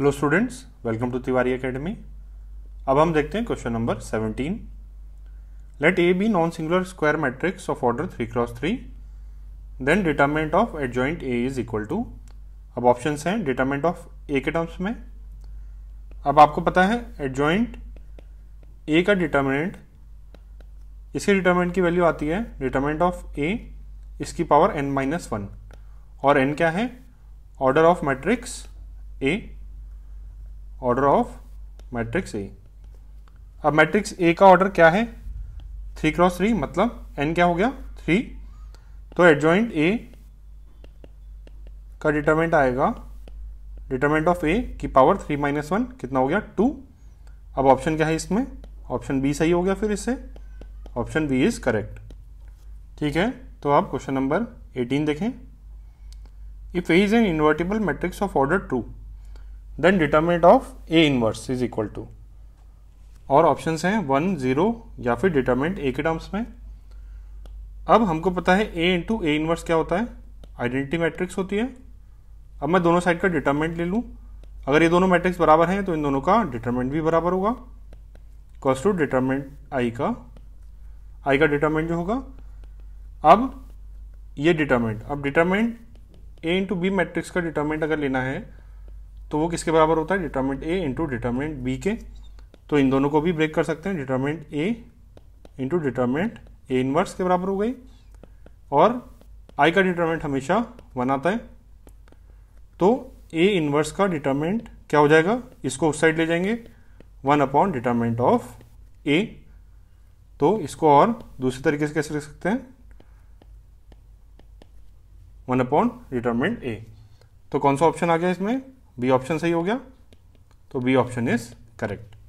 hello students welcome to Tiwari academy अब हम देखते हैं question number 17 let A B non singular square matrix of order three cross three then determinant of adjoint A is equal to अब options हैं determinant of ए के terms में अब आपको पता है एडजॉइंट ए का डिटर्मिनेंट इसके डिटर्मेंट की वैल्यू आती है डिटर्मेंट ऑफ ए इसकी पावर एन माइनस वन और एन क्या है order of matrix A order of matrix A अब मैट्रिक्स ए का ऑर्डर क्या है थ्री क्रॉस थ्री मतलब एन क्या हो गया थ्री तो एडजॉइंट ए का डिटर्मेंट आएगा डिटर्मेंट ऑफ ए की पावर थ्री माइनस वन कितना हो गया टू अब ऑप्शन क्या है इसमें ऑप्शन बी सही हो गया फिर इससे ऑप्शन बी इज करेक्ट ठीक है तो आप क्वेश्चन नंबर 18 देखें if A is an invertible matrix of order two then determinant of A inverse is equal to और ऑप्शन हैं वन जीरो या फिर डिटर्मिनेंट ए के टर्म्स में अब हमको पता है ए इंटू ए इनवर्स क्या होता है आइडेंटिटी मैट्रिक्स होती है अब मैं दोनों साइड का डिटर्मिनेंट ले लूँ अगर ये दोनों मैट्रिक्स बराबर हैं तो इन दोनों का डिटर्मिनेंट भी बराबर होगा कॉस टू डिटर्मिनेंट आई का आई का डिटर्मिनेंट जो होगा अब ये डिटर्मिनेंट अब determinant A into B matrix का डिटर्मिनेंट अगर लेना है तो वो किसके बराबर होता है डिटर्मेंट ए इंटू डिटर्मेंट बी के तो इन दोनों को भी ब्रेक कर सकते हैं डिटर्मेंट ए इंटू डिटर्मेंट ए इनवर्स के बराबर हो गई और आई का डिटर्मेंट हमेशा वन आता है तो ए इनवर्स का डिटर्मेंट क्या हो जाएगा इसको उस साइड ले जाएंगे one upon determinant of A तो इसको और दूसरे तरीके से कैसे लिख सकते हैं वन अपॉन डिटर्मेंट ए तो कौन सा ऑप्शन आ गया इसमें बी ऑप्शन सही हो गया तो बी ऑप्शन इज करेक्ट